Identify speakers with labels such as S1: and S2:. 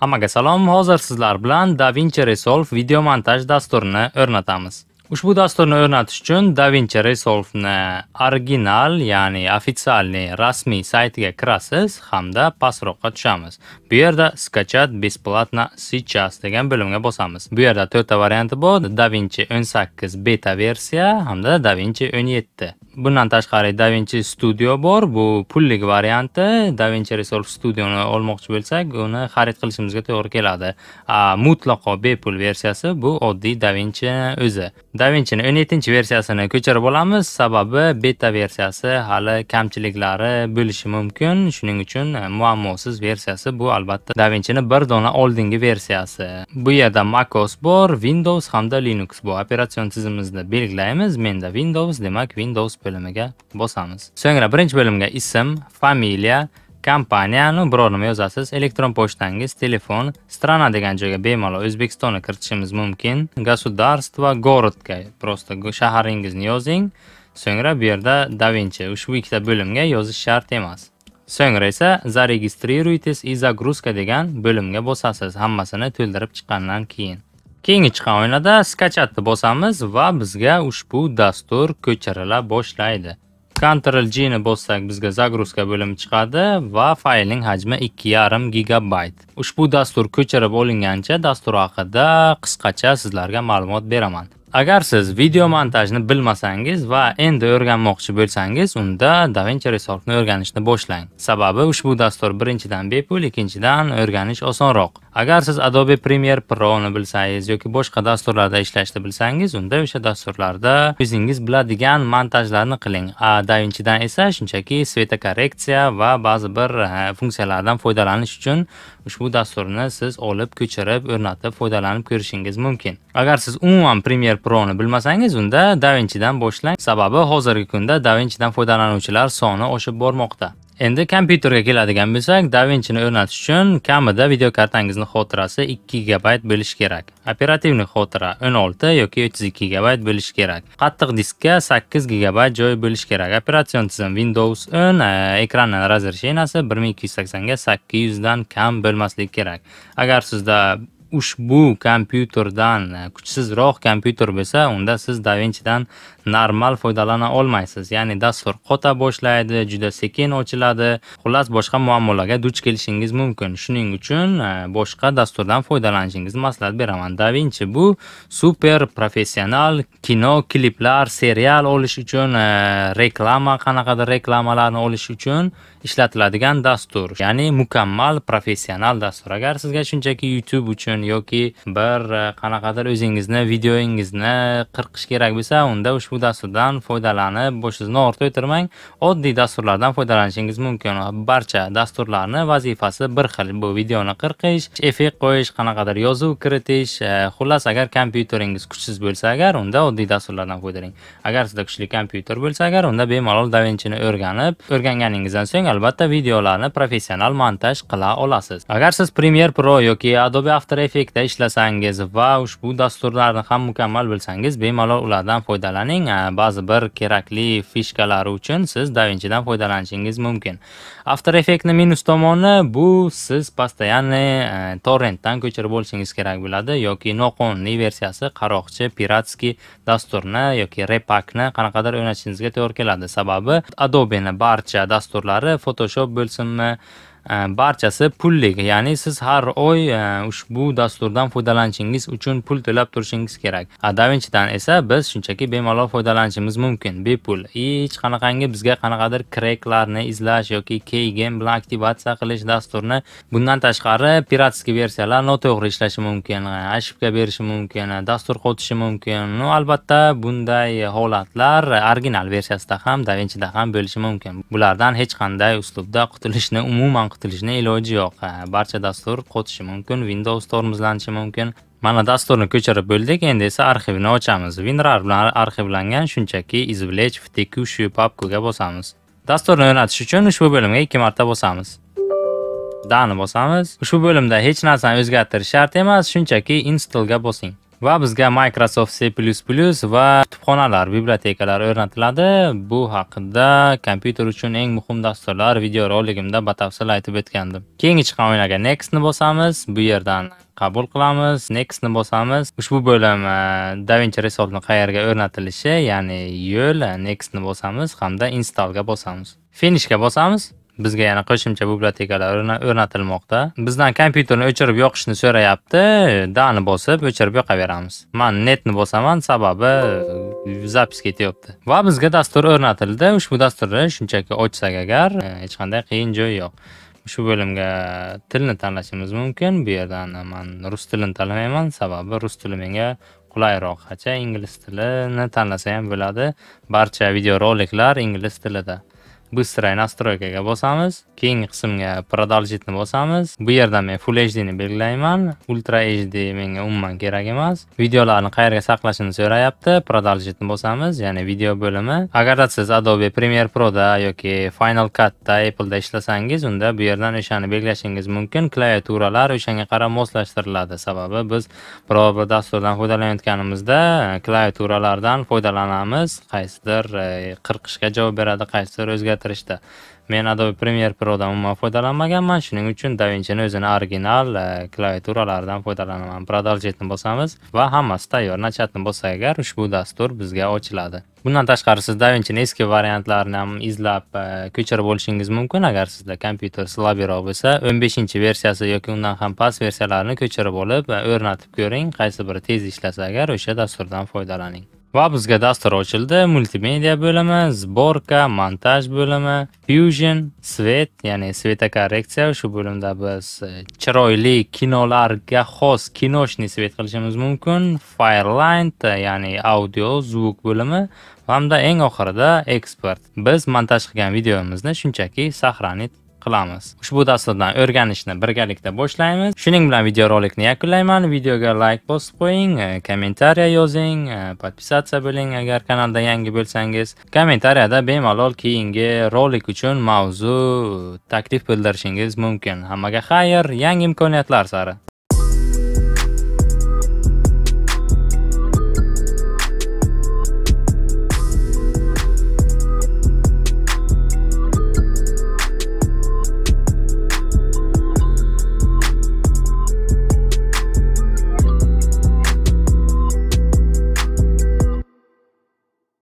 S1: Hammaga salom, hozir sizlar bilan DaVinci Resolve video montaj dasturini o'rnatamiz. Ushbu dasturni o'rnatish uchun DaVinci Resolve ni original, ya'ni ofitsialniy rasmiy saytiga kirasiz hamda pastroqqa tushamiz. Bu yerda skachat бесплатно сейчас degan bo'limga bosamiz. Bu yerda 4 ta varianti bor: DaVinci 18 beta versiya hamda DaVinci 17. bundan tashqari davinchi studio bor bu pullik varianti davinchi resolve studioni olmoqchi bo'lsak uni xarid qilishimizga to'g'ri keladi mutlaqo bepul versiyasi bu oddiy davinchi o'zi davinchini o'n yettinchi versiyasini ko'chirib olamiz sababi beta versiyasi hali kamchiliklari bo'lishi mumkin shuning uchun muammosiz versiyasi bu albatta davinchini bir dona oldingi versiyasi bu yerda macOS bor windows hamda linux bor operatsion tizimimizni belgilaymiz menda windows demak windows bo'limiga bosamiz so'ngra birinchi bo'limga ism familiya kompaniyani biror nima yozasiz elektron pochtangiz telefon strana degan joyga bemalol o'zbekistonni kiritishimiz mumkin государство городga просто shaharingizni yozing so'ngra bu yerda davinchi ushbu ikkita bo'limga yozish shart emas so'ngra esa zaregistriruйтесь и загрузка degan bo'limga bosasiz hammasini to'ldirib chiqqandan keyin keyingi chiqqan oynada skachatni bosamiz va bizga ushbu dastur ko'chirila boshlaydi ctrl g ni bossak bizga загрузка bo'limi chiqadi va faylning hajmi 2,5 gigabayt ushbu dastur ko'chirib olingancha dastur haqida qisqacha sizlarga ma'lumot beraman agar siz video montajni bilmasangiz va endi o'rganmoqchi bo'lsangiz unda davinchi resolve'ni o'rganishni boshlang sababi ushbu dastur birinchidan bepul ikkinchidan o'rganish osonroq agar siz adobe premier proni bilsangiz yoki boshqa dasturlarda ishlashni bilsangiz unda o'sha dasturlarda o'zingiz biladigan montajlarni qiling a davinchidan esa shunchaki svetokorreksiya va ba'zi bir funksiyalardan foydalanish uchun ushbu dasturni siz olib ko'chirib o'rnatib foydalanib ko'rishingiz mumkin agar siz umuman premier proni bilmasangiz unda davinchidan boshlang sababi hozirgi kunda davinchidan foydalanuvchilar soni oshib bormoqda Endi kompyuterga keladigan bo'lsak, DaVinci ni o'rnatish uchun kamida videokartangizni xotirasi 2 GB bo'lishi kerak. Operativniy xotira 16 yoki 32 GB bo'lishi kerak. Qattiq diskka 8 GB joy bo'lishi kerak. Operatsion tizim Windows 10, ekranning razresheniasi 1280 ga 800 dan kam bo'lmasligi kerak. Agar sizda ushbu kompyuterdan e, kuchsizroq kompyuter bo'lsa, unda siz DaVinci dan normal foydalana olmaysiz ya'ni dastur qota boshlaydi juda sekin ochiladi xullas boshqa muammolarga duch kelishingiz mumkin shuning uchun e, boshqa dasturdan foydalanishingizni maslahat beraman davinchi bu super professional kino kliplar serial olish uchun e, reklama qanaqadir reklamalarni olish uchun ishlatiladigan dastur ya'ni mukammal professional dastur agar sizga shunchaki youtube uchun yoki bir e, qanaqadir o'zingizni videongizni qirqish kerak bo'lsa unda ushbu dasturdan foydalanib boshingizni o'tirmang oddiy dasturlardan foydalanishingiz mumkin barcha dasturlarni vazifasi bir xil bu videoni qirqish effekt qo'yish qanaqadir yozuv kiritish e, xullas agar kompyuteringiz kuchsiz bo'lsa agar unda oddiy dasturlardan foydalaning agar sizda kuchli kompyuter bo'lsa agar unda bemalol davinchini o'rganib o'rganganingizdan so'ng albatta videolarni professional montaj qila olasiz agar siz premiere pro yoki adobe after effectda ishlasangiz va ushbu dasturlarni ham mukammal bilsangiz bemalol ulardan foydalaning qiling ba'zi bir kerakli fishkalari uchun siz DaVinci'dan foydalanishingiz mumkin After Effect'ni minus tomoni bu siz постоянный e, torrentdan ko'chirib olishingiz kerak bo'ladi yoki noqonuniy versiyasi qaroqchi piratskiy dasturni yoki repakni qanaqadir o'rnatishingizga to'g'ri keladi sababi Adobe'ni barcha dasturlari Photoshop bo'lsinmi barchasi pullik ya'ni siz har oy e, ushbu dasturdan foydalanishingiz uchun pul to'lab turishingiz kerak davinchidan esa biz shunchaki bemalol foydalanishimiz mumkin bepul hech qanaqangi bizga qanaqadir kreklarni izlash yoki keygen bilan aktivatsiya qilish dasturini bundan tashqari piratskiy versiyalar noto'g'ri ishlashi mumkin e, ashibka berishi mumkin e, dastur qotishi mumkin ну albatta bunday holatlar original versiyasida ham davinchida ham bo'lishi mumkin bulardan hech qanday uslubda qutulishni umuman qitilishni iloji yo'q barcha dastur qotishi mumkin windows tormozlanishi mumkin mana dasturni ko'chirib bo'ldik endi esa arxivni ochamiz winrar bilan arxivlangan shunchaki izvlech v tekushiy papkaga bosamiz dasturni o'rnatish uchun ushbu bo'limga ikki marta bosamiz dani bosamiz ushbu bo'limda hech narsani o'zgartirish shart emas shunchaki installga bosing va bizga Microsoft C++ va kutubxonalar, bibliotekalar o'rnatiladi. Bu haqida kompyuter uchun eng muhim dasturlar video roligimda batafsil aytib o'tgandim. Keyingi chiqqan o'yinga next ni bosamiz, bu yerdan qabul qilamiz. Next ni bosamiz. Ushbu bo'lim e, DaVinci Resolve qayerga o'rnatilishi, ya'ni yo'l Next ni bosamiz hamda install ga bosamiz. Finishga bosamiz. bizga yana qo'shimcha bibliotekalar o'rnatilmoqda bizdan kompyuterni o'chirib yoqishni so'rayapti dani bosib o'chirib yoqaveramiz man netni bosaman sababi zapis ketyapti va bizga dastur o'rnatildi ushbu dasturni shunchaki ochsak agar e, hech qanday qiyin joyi yo'q shu bo'limga tilni tanlashimiz mumkin bu yerdan man rus tilini tanlamayman sababi rus tili menga qulayroq hacha ingliz tilini tanlasa ham bo'ladi barcha videoroliklar ingliz tilida быстрая настройкаga bosamiz keyingi qismga продолжительный bosamiz bu yerdan men full hdni belgilayman ultra hd menga umuman kerak emas videolarni qayerga saqlashini so'rayapti продолжительный bosamiz ya'ni video bo'limi агарда siz adobe premiere proda yoki final cutda appleda ishlasangiz unda bu yerdan o'shani belgilashingiz mumkin klaviaturalar o'shanga qarab moslashtiriladi sababi biz biror bir dasturdan foydalanayotganimizda e, klaviaturalardan foydalanamiz qaysidir e, qirqishga javob beradi qaysidir o'zgartiradi o'zgartirishdi men adobe premiere prodan umuman foydalanmaganman shuning uchun davinchini o'zini original e, klaviaturalaridan foydalanaman продолжетni bosamiz va hammasi tayyor nachatni bossak agar ushbu dastur bizga ochiladi bundan tashqari siz davinchini eski variantlarini ham izlab e, ko'chirib olishingiz mumkin agar sizda kompyuter slabiyroq bo'lsa o'n beshinchi versiyasi yoki undan ham past versiyalarini ko'chirib olib e, o'rnatib ko'ring qaysi biri tez ishlasa agar o'sha dasturdan foydalaning va bizga dastur ochildi multimedia bo'limi sborka montaj bo'limi fusion svet ya'ni svetokorreksiya shu bo'limda biz e, chiroyli kinolarga xos kinoshni svet qilishimiz mumkin fireline ya'ni audio zvuk bo'limi hamda eng oxirida ekspert biz montaj qilgan videomizni shunchaki сохранить qilamiz. Ushbu dasturdan o'rganishni birgalikda boshlaymiz. Shuning bilan videorolikni yakunlayman. Videoga like bosib qo'ying, e, kommentariya yozing, e, podpisatsiya bo'ling agar kanalda yangi bo'lsangiz. Kommentariyada bemalol keyingi rolik uchun mavzu taklif bildirishingiz mumkin. Hammaga xayr, yangi imkoniyatlar sari.